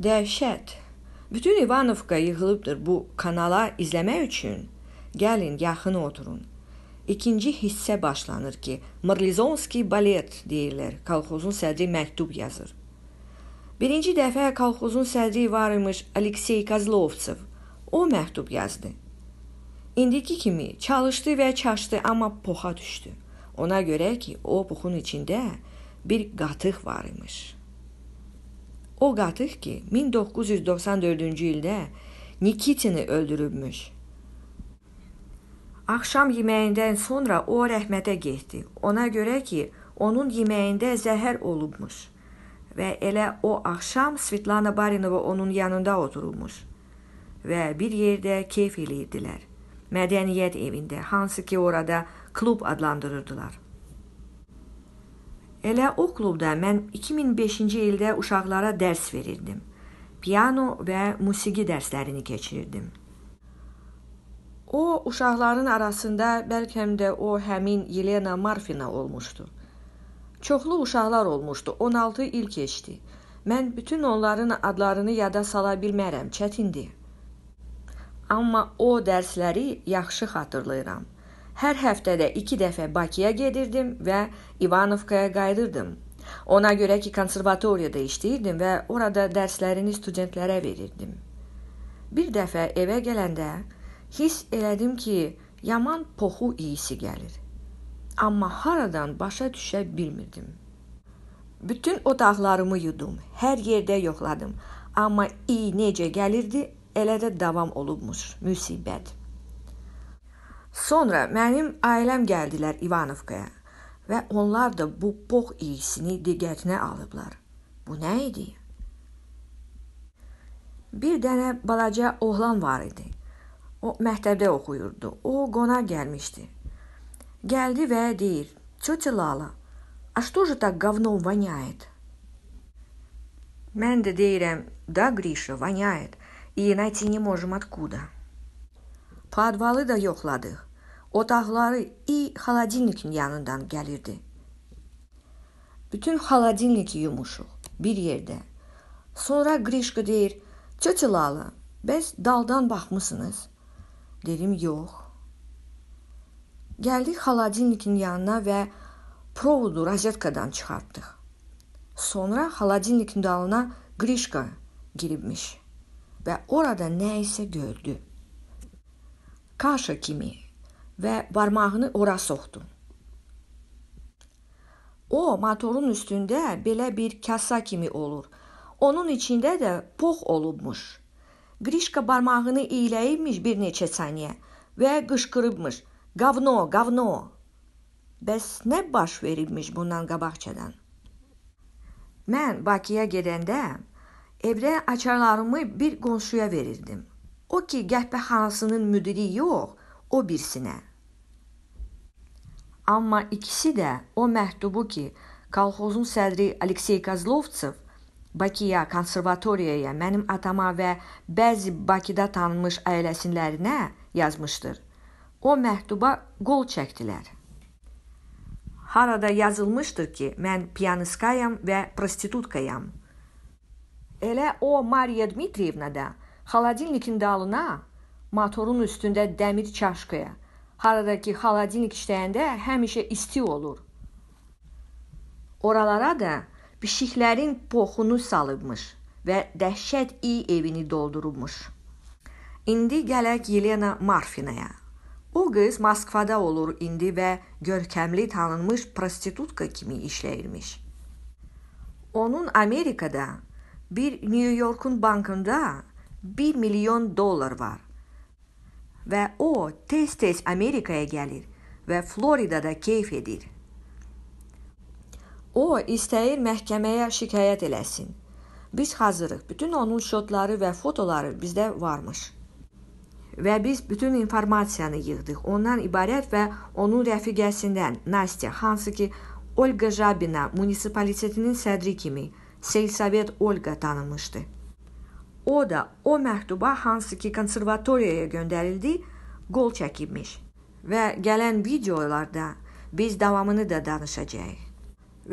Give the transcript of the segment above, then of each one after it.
Dəhşət. Bütün İvanovka yığılıbdır bu kanala izləmək üçün. Gəlin, yaxın oturun. İkinci hissə başlanır ki, Mırlizonski balet deyirlər. Kolxozun sədri məktub yazır. Birinci dəfə kolxozun sədri var imiş Aleksey Kozlovtsev. O məktub yazdı. İndiki kimi çalışdı və çaşdı, amma poxa düşdü. Ona görə ki, o puxun içində bir qatıq var imiş. O qatıq ki, 1994-cü ildə Nikitini öldürülmüş. Axşam yeməyindən sonra o rəhmətə getdi. Ona görə ki, onun yeməyində zəhər olubmuş və elə o axşam Svetlana Barinova onun yanında oturulmuş və bir yerdə keyf eləyirdilər. Mədəniyyət evində, hansı ki orada klub adlandırırdılar. Elə o klubda mən 2005-ci ildə uşaqlara dərs verirdim. Piano və musiqi dərslərini keçirirdim. O uşaqların arasında bəlkə də o həmin Yelena Marfina olmuşdu. Çoxlu uşaqlar olmuşdu. 16 il keçdi. Mən bütün onların adlarını yada sala bilmərəm, çətindir. Amma o dərsləri yaxşı xatırlayıram. Hər həftədə iki dəfə Bakıya gedirdim və İvanovkaya qayıdırdım. Ona görə ki, konservatoriyada işləyirdim və orada dərslərini studentlərə verirdim. Bir dəfə evə gələndə hiss elədim ki, yaman poxu iyisi gəlir. Amma haradan başa düşə bilmirdim. Bütün otaqlarımı yudum, hər yerdə yoxladım. Amma iyi necə gəlirdi, elə də davam olubmuş müsibət. Sonra mənim ailəm gəldilər İvanovkaya və onlar da bu boq iyisini diqqətinə alıblar. Bu nə idi? Bir dənə balaca oğlan var idi. O məktəbdə oxuyurdu. O qonaq gəlmişdi. Gəldi və deyir: "Тётя Лала, а что же так говном воняет?" Mən də deyirəm: "Да, Гриша, воняет, и найти не можем откуда". Padvalı da yoxladıq. Otaqları i xaladinlikin yanından gəlirdi. Bütün xaladinliki yumuşuq bir yerdə. Sonra Grişka deyir: "Çöçülalı, bəs daldan baxmısınız?" Dedim: "Yox." Gəldik xaladinlikin yanına və provodu rozetkadan çıxartdıq. Sonra xaladinlikin dalına Grişka giribmiş və orada nə isə gördü kaşa kimi və barmağını ora soxdu. O motorun üstündə belə bir kasa kimi olur. Onun içində də pox olubmuş. Grişka barmağını iyləyibmiş bir neçə saniyə və qışqırıbmış. Qavno, qavno. Bəs nə baş veribmiş bundan qabaqçadan? Mən Bakıya gedəndə evdə açarlarımı bir qonşuya verirdim. O ki qəhvəxanasının müdiri yox, o birsinə. Amma ikisi də o məktubu ki, kolxozun sədri Aleksey Kozlovtsev Bakıya, konservatoriyaya, mənim atama və bəzi Bakıda tanınmış ailəsinlərinə yazmışdır. O məktuba qol çəkdilər. Harada yazılmışdır ki, mən piyanistayam və prostitutkayam. Elə o Mariya Dmitriyevna da Xaladilnikin dalına motorun üstündə dəmir çaşkaya. Haradakı xaladilnik işləyəndə həmişə isti olur. Oralara da pişiklərin poxunu salıbmış və dəhşət iy evini doldurubmuş. İndi gələk Yelena Marfinaya. O qız Moskvada olur indi və görkəmli tanınmış prostitutka kimi işləyirmiş. Onun Amerikada bir New Yorkun bankında 1 milyon dollar var. Və o tez-tez Amerikaya gəlir və Floridada keyf edir. O istəyir məhkəməyə şikayət eləsin. Biz hazırıq. Bütün onun şotları və fotoları bizdə varmış. Və biz bütün informasiyanı yığdıq. Ondan ibarət və onun rəfiqəsindən Nastya, hansı ki Olga Jabina munisipalitetinin sədri kimi Seysovet Olga tanınmışdı. O da o məktuba hansı ki konservatoriyaya göndərildi, qol çəkibmiş. Və gələn videolarda biz davamını da danışacağıq.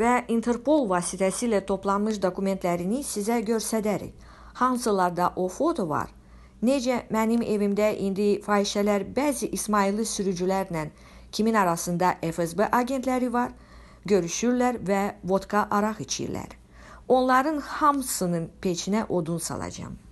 Və Interpol vasitəsilə toplanmış dokumentlərini sizə göstərərik. Hansılarda o foto var? Necə mənim evimdə indi fahişələr bəzi İsmailli sürücülərlə kimin arasında FSB agentləri var, görüşürlər və vodka araq içirlər. Onların hamısının peçine odun salacağım.